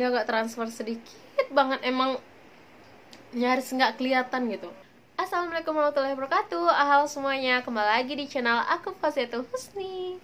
dia nggak transfer sedikit banget emang nyaris nggak kelihatan gitu Assalamualaikum warahmatullahi wabarakatuh Halo semuanya, kembali lagi di channel aku Fasetu Husni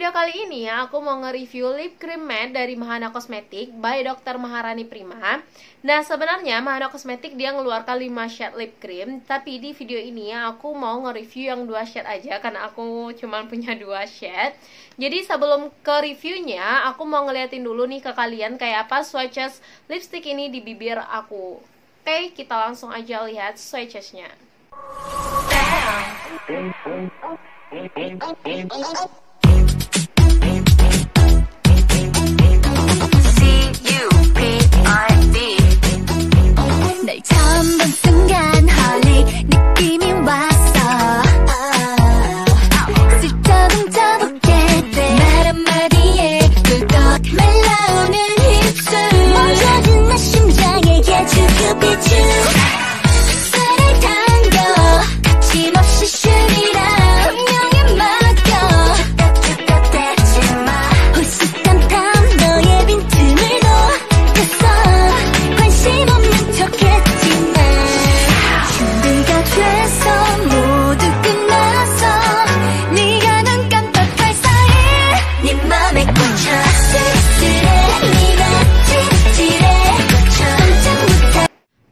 video kali ini ya, aku mau nge-review lip cream matte dari Mahana Cosmetic by Dr. Maharani Prima. Nah, sebenarnya Mahana Cosmetic dia ngeluarkan 5 shade lip cream, tapi di video ini ya aku mau nge-review yang 2 shade aja karena aku cuma punya 2 shade. Jadi sebelum ke reviewnya, aku mau ngeliatin dulu nih ke kalian kayak apa swatches lipstick ini di bibir aku. Oke, kita langsung aja lihat swatchesnya. Damn. C-U-P-I-D 날참 봤어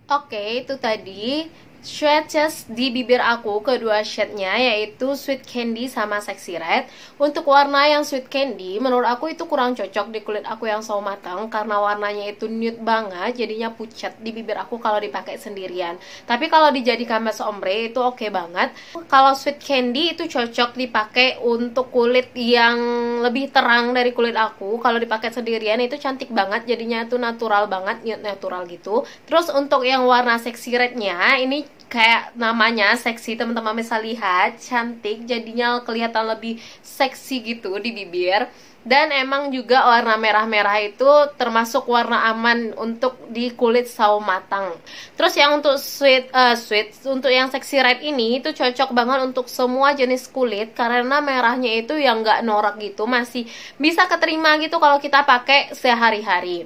Oke, itu tadi Shades di bibir aku kedua shade-nya yaitu Sweet Candy sama Sexy Red Untuk warna yang Sweet Candy menurut aku itu kurang cocok di kulit aku yang sawo matang Karena warnanya itu nude banget jadinya pucat di bibir aku kalau dipakai sendirian Tapi kalau dijadikan mas ombre itu oke okay banget Kalau Sweet Candy itu cocok dipakai untuk kulit yang lebih terang dari kulit aku Kalau dipakai sendirian itu cantik banget jadinya itu natural banget nude natural gitu Terus untuk yang warna Sexy Red-nya ini kayak namanya seksi teman-teman bisa lihat cantik jadinya kelihatan lebih seksi gitu di bibir dan emang juga warna merah-merah itu termasuk warna aman untuk di kulit sawo matang terus yang untuk sweet uh, sweet untuk yang seksi red ini itu cocok banget untuk semua jenis kulit karena merahnya itu yang nggak norak gitu masih bisa keterima gitu kalau kita pakai sehari-hari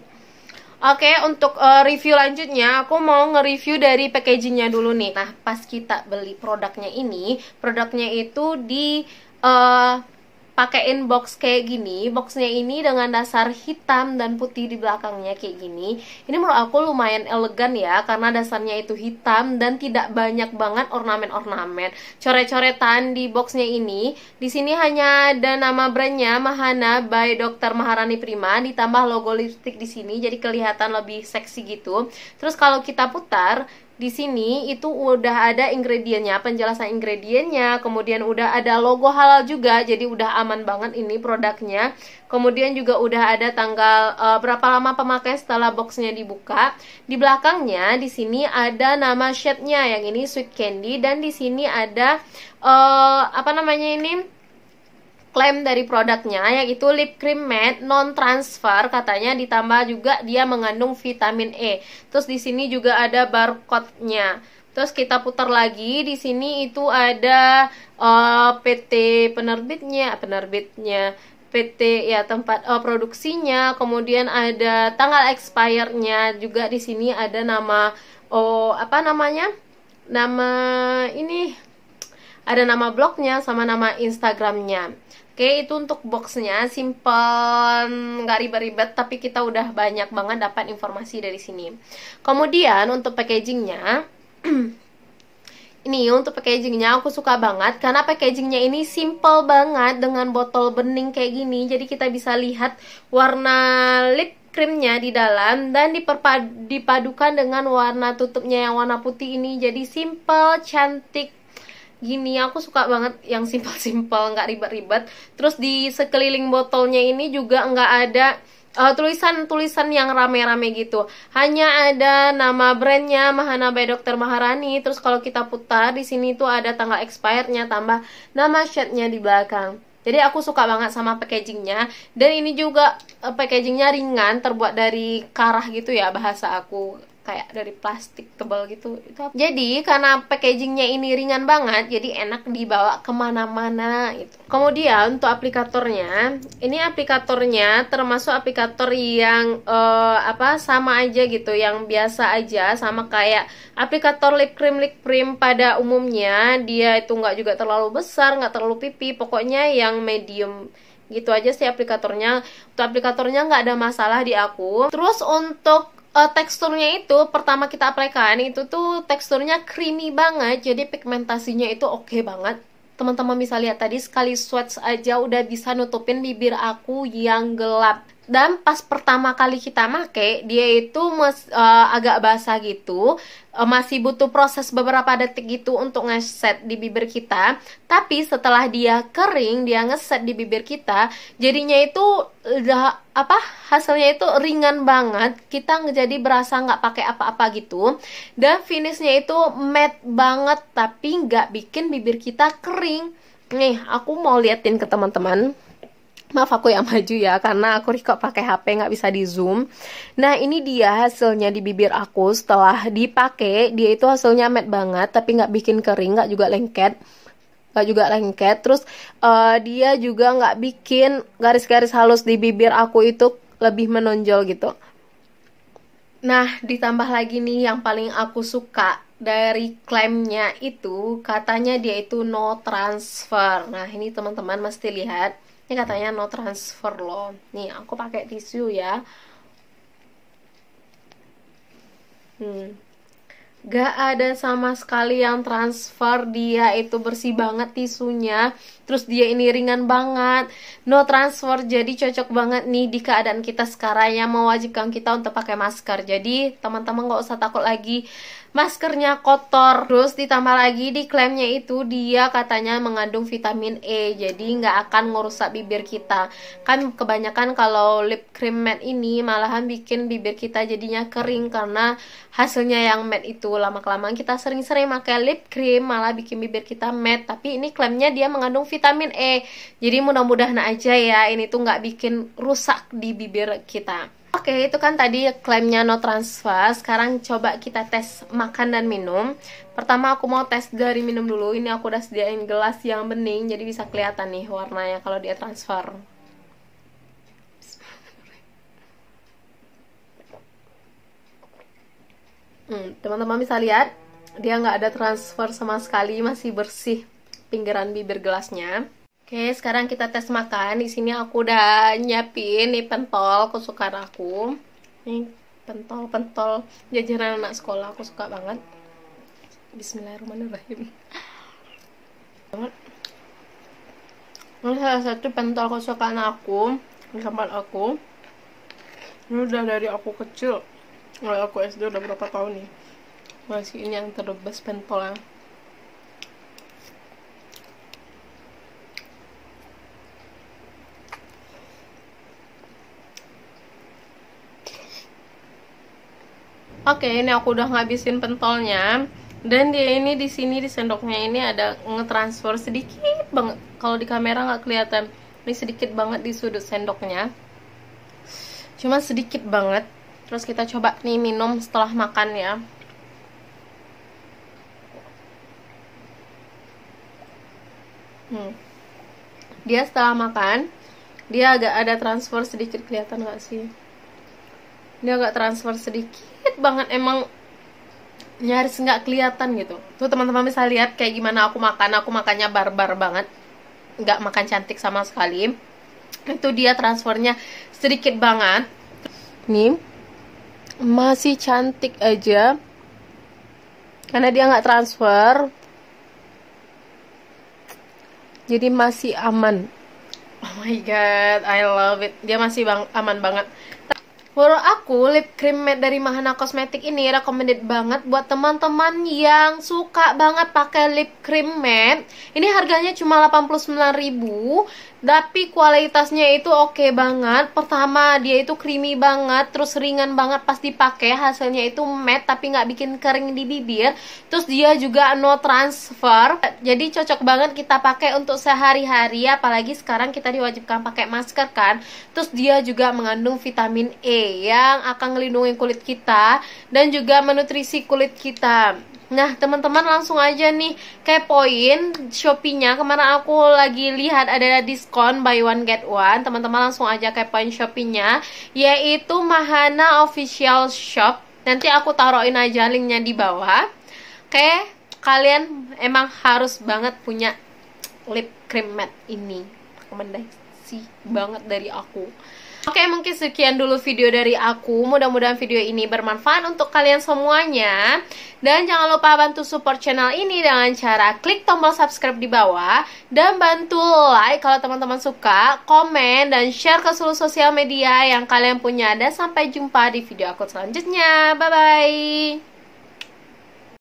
Oke, okay, untuk uh, review lanjutnya aku mau nge-review dari packagingnya dulu nih. Nah, pas kita beli produknya ini, produknya itu di uh, pakaiin box kayak gini boxnya ini dengan dasar hitam dan putih di belakangnya kayak gini ini menurut aku lumayan elegan ya karena dasarnya itu hitam dan tidak banyak banget ornamen-ornamen coret-coretan di boxnya ini di sini hanya ada nama brandnya Mahana by Dr. Maharani Prima ditambah logo lipstick di sini jadi kelihatan lebih seksi gitu terus kalau kita putar di sini itu udah ada ingredientnya, penjelasan ingredientnya, kemudian udah ada logo halal juga, jadi udah aman banget ini produknya. Kemudian juga udah ada tanggal e, berapa lama pemakaian setelah boxnya dibuka. Di belakangnya di sini ada nama shade-nya, yang ini sweet candy dan di sini ada e, apa namanya ini? klaim dari produknya yaitu lip cream matte non transfer katanya ditambah juga dia mengandung vitamin E. Terus di sini juga ada barcode-nya. Terus kita putar lagi di sini itu ada uh, eh, PT penerbitnya, penerbitnya PT ya tempat uh, produksinya, kemudian ada tanggal expire-nya juga di sini ada nama oh apa namanya? Nama ini ada nama blognya sama nama Instagramnya. Oke, ya, itu untuk boxnya simple, nggak ribet-ribet, tapi kita udah banyak banget dapat informasi dari sini. Kemudian untuk packagingnya, ini untuk packagingnya aku suka banget karena packagingnya ini simple banget dengan botol bening kayak gini, jadi kita bisa lihat warna lip krimnya di dalam dan diperpad, dipadukan dengan warna tutupnya yang warna putih ini jadi simple, cantik, gini aku suka banget yang simpel-simpel nggak ribet-ribet terus di sekeliling botolnya ini juga nggak ada eh, tulisan-tulisan uh, yang rame-rame gitu hanya ada nama brandnya Mahana by Dr. Maharani terus kalau kita putar di sini tuh ada tanggal expirednya tambah nama shade di belakang jadi aku suka banget sama packagingnya dan ini juga uh, packagingnya ringan terbuat dari karah gitu ya bahasa aku kayak dari plastik tebal gitu itu apa? jadi karena packagingnya ini ringan banget jadi enak dibawa kemana-mana itu. kemudian untuk aplikatornya ini aplikatornya termasuk aplikator yang uh, apa sama aja gitu yang biasa aja sama kayak aplikator lip cream lip cream pada umumnya dia itu nggak juga terlalu besar nggak terlalu pipi pokoknya yang medium gitu aja sih aplikatornya untuk aplikatornya nggak ada masalah di aku terus untuk uh, teksturnya itu pertama kita aplikan itu tuh teksturnya creamy banget jadi pigmentasinya itu oke okay banget teman-teman bisa lihat tadi sekali swatch aja udah bisa nutupin bibir aku yang gelap dan pas pertama kali kita make dia itu mes, uh, agak basah gitu uh, masih butuh proses beberapa detik gitu untuk ngeset di bibir kita tapi setelah dia kering dia ngeset di bibir kita jadinya itu udah apa hasilnya itu ringan banget kita jadi berasa nggak pakai apa-apa gitu dan finishnya itu matte banget tapi nggak bikin bibir kita kering nih aku mau liatin ke teman-teman Maaf aku yang maju ya karena aku record pakai HP nggak bisa di zoom. Nah ini dia hasilnya di bibir aku setelah dipakai dia itu hasilnya matte banget tapi nggak bikin kering nggak juga lengket nggak juga lengket. Terus uh, dia juga nggak bikin garis-garis halus di bibir aku itu lebih menonjol gitu. Nah ditambah lagi nih yang paling aku suka dari klaimnya itu katanya dia itu no transfer. Nah ini teman-teman mesti lihat ini katanya no transfer loh nih aku pakai tisu ya hmm gak ada sama sekali yang transfer dia itu bersih banget tisunya terus dia ini ringan banget no transfer jadi cocok banget nih di keadaan kita sekarang yang mewajibkan kita untuk pakai masker jadi teman-teman gak usah takut lagi maskernya kotor terus ditambah lagi di diklaimnya itu dia katanya mengandung vitamin E jadi nggak akan ngerusak bibir kita kan kebanyakan kalau lip cream matte ini malahan bikin bibir kita jadinya kering karena hasilnya yang matte itu lama kelamaan kita sering-sering pakai lip cream malah bikin bibir kita matte tapi ini klaimnya dia mengandung vitamin E jadi mudah-mudahan aja ya ini tuh nggak bikin rusak di bibir kita Oke, itu kan tadi klaimnya no transfer. Sekarang coba kita tes makan dan minum. Pertama aku mau tes dari minum dulu. Ini aku udah sediain gelas yang bening jadi bisa kelihatan nih warnanya kalau dia transfer. teman hmm, teman-teman bisa lihat dia nggak ada transfer sama sekali, masih bersih pinggiran bibir gelasnya. Oke, sekarang kita tes makan. Di sini aku udah nyiapin nih pentol kesukaan aku. Ini pentol-pentol jajanan anak sekolah aku suka banget. Bismillahirrahmanirrahim. Banget. Ini salah satu pentol kesukaan aku di tempat aku. Ini udah dari aku kecil. kalau aku SD udah berapa tahun nih. Masih ini yang terbes pentolnya. Oke, ini aku udah ngabisin pentolnya. Dan dia ini di sini di sendoknya ini ada ngetransfer sedikit banget. Kalau di kamera nggak kelihatan. Ini sedikit banget di sudut sendoknya. Cuma sedikit banget. Terus kita coba nih minum setelah makan ya. Hmm. Dia setelah makan, dia agak ada transfer sedikit kelihatan nggak sih? dia agak transfer sedikit banget emang nyaris nggak kelihatan gitu tuh teman-teman bisa lihat kayak gimana aku makan aku makannya barbar banget nggak makan cantik sama sekali itu dia transfernya sedikit banget nih masih cantik aja karena dia nggak transfer jadi masih aman oh my god I love it dia masih bang aman banget Menurut aku, lip cream matte dari Mahana Kosmetik ini recommended banget buat teman-teman yang suka banget pakai lip cream matte. Ini harganya cuma 89.000 tapi kualitasnya itu oke okay banget pertama dia itu creamy banget terus ringan banget pas dipakai hasilnya itu matte tapi nggak bikin kering di bibir terus dia juga no transfer jadi cocok banget kita pakai untuk sehari-hari apalagi sekarang kita diwajibkan pakai masker kan terus dia juga mengandung vitamin E yang akan melindungi kulit kita dan juga menutrisi kulit kita Nah, teman-teman langsung aja nih ke poin nya Kemarin aku lagi lihat ada diskon buy one get one. Teman-teman langsung aja ke poin nya yaitu Mahana Official Shop. Nanti aku taruhin aja linknya di bawah. Oke, kalian emang harus banget punya lip cream matte ini. Rekomendasi banget dari aku. Oke, mungkin sekian dulu video dari aku. Mudah-mudahan video ini bermanfaat untuk kalian semuanya. Dan jangan lupa bantu support channel ini dengan cara klik tombol subscribe di bawah dan bantu like kalau teman-teman suka, komen dan share ke seluruh sosial media yang kalian punya. Dan sampai jumpa di video aku selanjutnya. Bye bye.